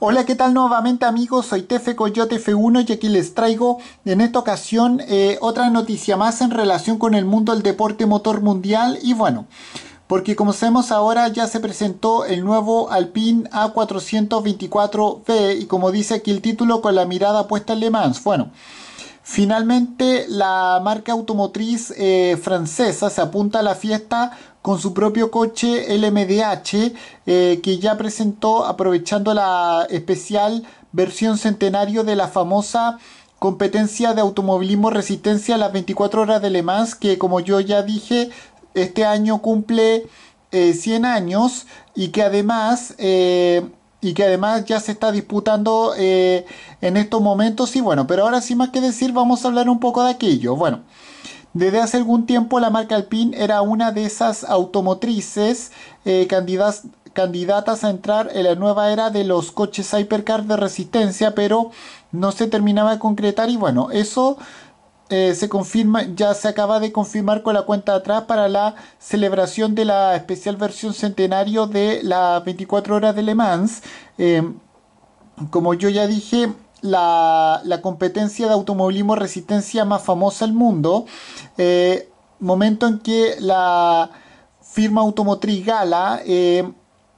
Hola, ¿qué tal nuevamente amigos? Soy Tefe Coyote F1 y aquí les traigo en esta ocasión eh, otra noticia más en relación con el mundo del deporte motor mundial y bueno, porque como sabemos ahora ya se presentó el nuevo Alpine a 424 b y como dice aquí el título con la mirada puesta en Le Mans, bueno. Finalmente, la marca automotriz eh, francesa se apunta a la fiesta con su propio coche LMDH eh, que ya presentó aprovechando la especial versión centenario de la famosa competencia de automovilismo resistencia a las 24 horas de Le Mans que como yo ya dije este año cumple 100 eh, años y que además eh, y que además ya se está disputando en estos momentos y bueno, pero ahora sin más que decir vamos a hablar un poco de aquello. Bueno, desde hace algún tiempo la marca Alpine era una de esas automotrices eh, candidatas, a entrar en la nueva era de los coches hypercar de resistencia, pero no se terminaba de concretar y bueno, eso eh, se confirma, ya se acaba de confirmar con la cuenta atrás para la celebración de la especial versión centenario de las 24 horas de Le Mans. Em, como yo ya dije, la, competencia de automovilismo resistencia más famosa del mundo, eh, momento en que la firma automotriz Gala eh,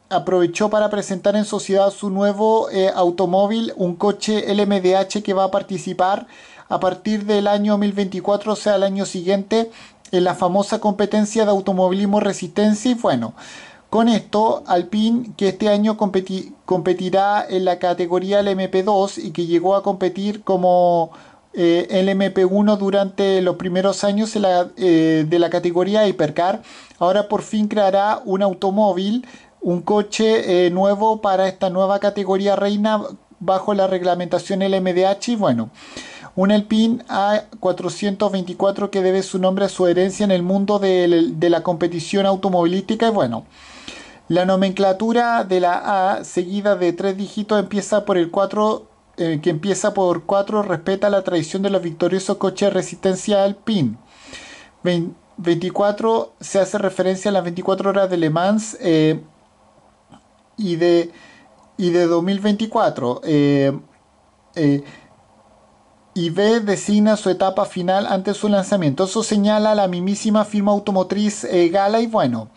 aprovechó para presentar en sociedad su nuevo eh, automóvil, un coche LMDH que va a participar a partir del año 2024, o sea, el año siguiente, en la famosa competencia de automovilismo resistencia. Y bueno, con esto, Alpine, que este año competirá en la categoría LMP2 y que llegó a competir como eh, LMP1 durante los primeros años eh, de la, categoría Hypercar, ahora por fin creará un automóvil, un coche eh, nuevo para esta nueva categoría reina bajo la reglamentación LMDH y bueno. Un Alpine A424 que debe su nombre a su herencia en el mundo de, de la competición automovilística y bueno, la nomenclatura de la A seguida de tres dígitos empieza por el 4, eh, que empieza por 4 respeta la tradición de los victoriosos coches de resistencia PIN. 24 se hace referencia a las 24 horas de Le Mans eh, y, de, y de 2024. Eh, y B designa su etapa final antes de su lanzamiento. Eso señala la mismísima firma automotriz Gala y bueno.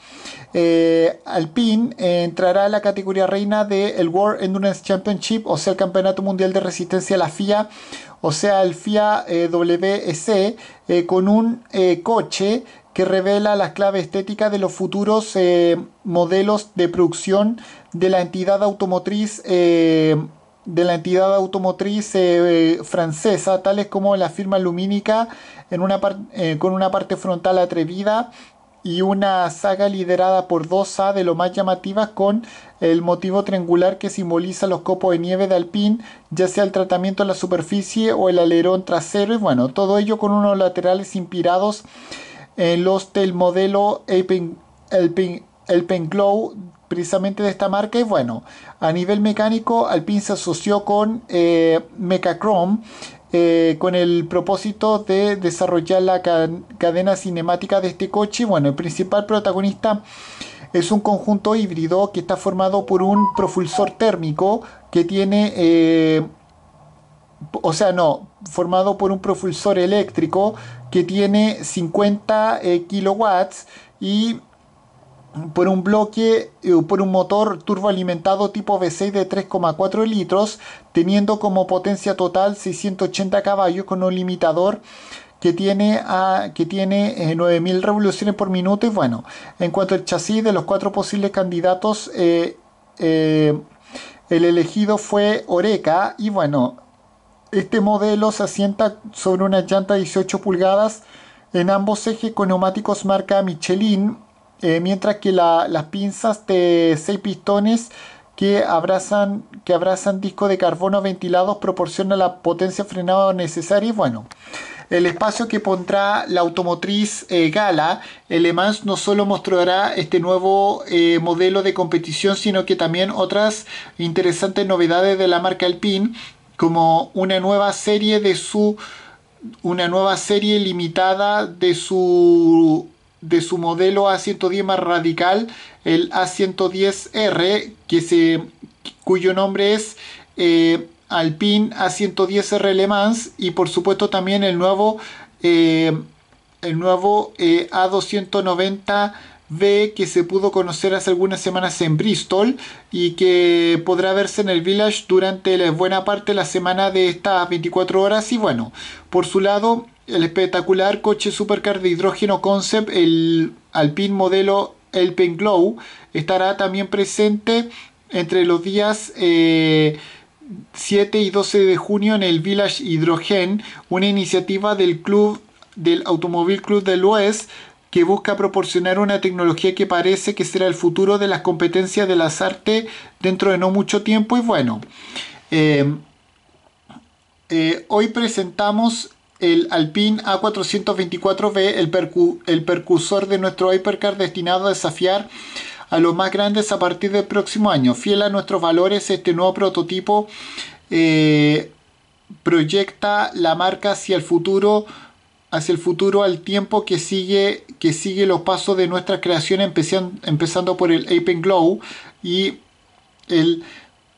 Eh, Alpine entrará a la categoría reina del World Endurance Championship, o sea, el Campeonato Mundial de Resistencia a la FIA, o sea, el FIA eh, WEC, eh, con un coche que revela las claves estéticas de los futuros modelos de producción de la entidad automotriz de la entidad automotriz francesa, tales como la firma lumínica con una parte frontal atrevida, y una saga liderada por dos A de lo más llamativas con el motivo triangular que simboliza los copos de nieve de Alpine, ya sea el tratamiento en la superficie o el alerón trasero y bueno, todo ello con unos laterales inspirados en los del modelo Alpine, Glow precisamente de esta marca y bueno, a nivel mecánico Alpine se asoció con eh, Mechachrome eh, con el propósito de desarrollar la cadena cinemática de este coche. Bueno, el principal protagonista es un conjunto híbrido que está formado por un propulsor térmico que tiene... Eh, o sea, no, formado por un propulsor eléctrico que tiene 50 kW. Eh, kilowatts y por un bloque, eh, por un motor turboalimentado tipo V6 de 3,4 litros, teniendo como potencia total 680 caballos con un limitador que tiene, que tiene 9000 eh, revoluciones por minuto. Y bueno, en cuanto al chasis de los cuatro posibles candidatos, eh, el elegido fue Oreca. Y bueno, este modelo se asienta sobre una llanta 18 pulgadas en ambos ejes con neumáticos marca Michelin eh, mientras que las pinzas de 6 pistones que abrazan, que abrazan discos de carbono ventilados proporcionan la potencia frenada necesaria y bueno. El espacio que pondrá la automotriz eh, Gala, el Mans no solo mostrará este nuevo eh, modelo de competición, sino que también otras interesantes novedades de la marca Alpine, como una nueva serie de su una nueva serie limitada de su de su modelo A110 más radical, el A110R, que se, cuyo nombre es eh, Alpine A110R Le Mans y por supuesto también el nuevo, eh, el nuevo eh, A290 B que se pudo conocer hace algunas semanas en Bristol y que podrá verse en el Village durante la buena parte de la semana de estas 24 horas y bueno, por su lado el espectacular coche supercar de hidrógeno Concept, el Alpine modelo Elpen Glow, estará también presente entre los días 7 eh, y 12 de junio en el Village Hydrogen, una iniciativa del club del Automóvil Club del Oeste que busca proporcionar una tecnología que parece que será el futuro de las competencias de las artes dentro de no mucho tiempo. Y bueno, eh, eh, hoy presentamos el Alpine A424B, el, percu el percursor de nuestro Hypercar destinado a desafiar a los más grandes a partir del próximo año. Fiel a nuestros valores, este nuevo prototipo eh, proyecta la marca hacia el futuro hacia el futuro al tiempo que sigue, que sigue los pasos de nuestra creación empezando, por el Ape Glow y el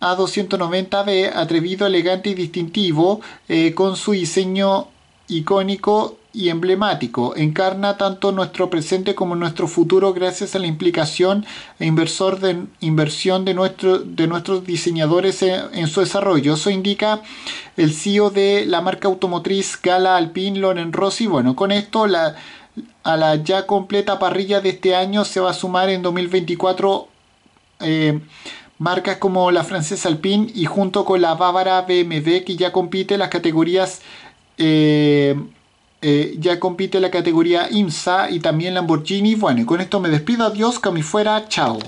A290B atrevido, elegante y distintivo eh, con su diseño icónico y emblemático. Encarna tanto nuestro presente como nuestro futuro gracias a la implicación e inversor de, inversión de, nuestro, de nuestros diseñadores en, su desarrollo. Eso indica el CEO de la marca automotriz Gala Alpine, Loren Rossi. Bueno, con esto la, a la ya completa parrilla de este año se va a sumar en 2024 eh, marcas como la francesa Alpine y junto con la bávara BMW que ya compite las categorías eh, eh, ya compite la categoría IMSA y también Lamborghini. Bueno, y con esto me despido. Adiós, que fuera. Chao.